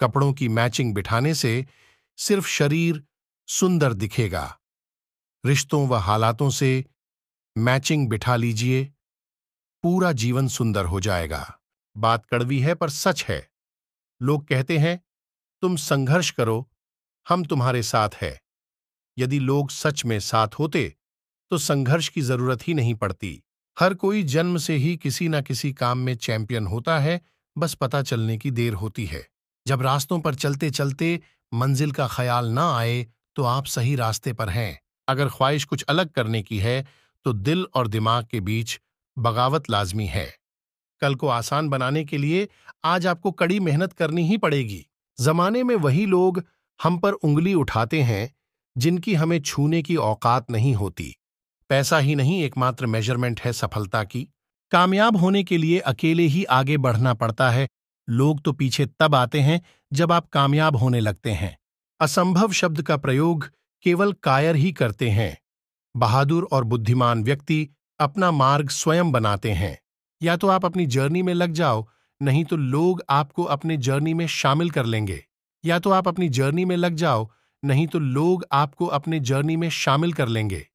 कपड़ों की मैचिंग बिठाने से सिर्फ शरीर सुंदर दिखेगा रिश्तों व हालातों से मैचिंग बिठा लीजिए पूरा जीवन सुंदर हो जाएगा बात कड़वी है पर सच है लोग कहते हैं तुम संघर्ष करो हम तुम्हारे साथ है यदि लोग सच में साथ होते तो संघर्ष की जरूरत ही नहीं पड़ती हर कोई जन्म से ही किसी न किसी काम में चैंपियन होता है बस पता चलने की देर होती है जब रास्तों पर चलते चलते मंजिल का ख्याल ना आए तो आप सही रास्ते पर हैं अगर ख्वाहिश कुछ अलग करने की है तो दिल और दिमाग के बीच बगावत लाजमी है कल को आसान बनाने के लिए आज आपको कड़ी मेहनत करनी ही पड़ेगी जमाने में वही लोग हम पर उंगली उठाते हैं जिनकी हमें छूने की औकात नहीं होती पैसा ही नहीं एकमात्र मेजरमेंट है सफलता की कामयाब होने के लिए अकेले ही आगे बढ़ना पड़ता है लोग तो पीछे तब आते हैं जब आप कामयाब होने लगते हैं असंभव शब्द का प्रयोग केवल कायर ही करते हैं बहादुर और बुद्धिमान व्यक्ति अपना मार्ग स्वयं बनाते हैं या तो आप अपनी जर्नी में लग जाओ नहीं तो लोग आपको अपने जर्नी में शामिल कर लेंगे या तो आप अपनी जर्नी में लग जाओ नहीं तो लोग आपको अपने जर्नी में शामिल कर लेंगे